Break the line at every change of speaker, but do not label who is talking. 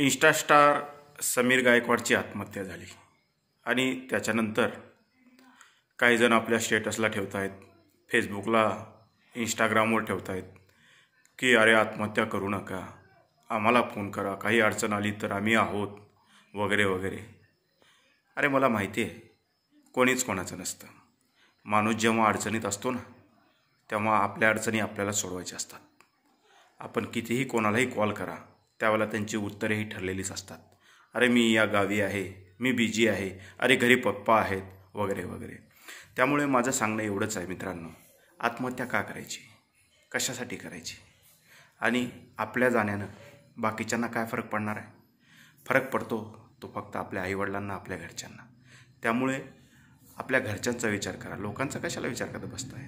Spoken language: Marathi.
इन्स्टास्टार समीर गायकवाडची आत्महत्या झाली आणि त्याच्यानंतर काही जण आपल्या स्टेटसला ठेवत आहेत फेसबुकला इंस्टाग्रामवर ठेवत आहेत की अरे आत्महत्या करू नका आम्हाला फोन करा काही अडचण आली तर आम्ही आहोत वगैरे वगैरे अरे मला माहिती आहे कोणीच कोणाचं नसतं माणूस जेव्हा अडचणीत असतो ना तेव्हा आपल्या अडचणी आपल्याला सोडवायच्या असतात आपण कितीही कोणालाही कॉल करा त्यावेळेला त्यांची उत्तरेही ठरलेलीच असतात अरे मी या गावी आहे मी बिजी आहे अरे घरी पप्पा आहेत वगैरे वगैरे त्यामुळे माझं सांगणं एवढंच आहे मित्रांनो आत्महत्या का करायची कशासाठी करायची आणि आपल्या जाण्यानं बाकीच्यांना काय फरक पडणार आहे फरक पडतो तो फक्त आपल्या आईवडिलांना आपल्या घरच्यांना त्यामुळे आपल्या घरच्यांचा विचार करा लोकांचा कशाला विचार करत आहे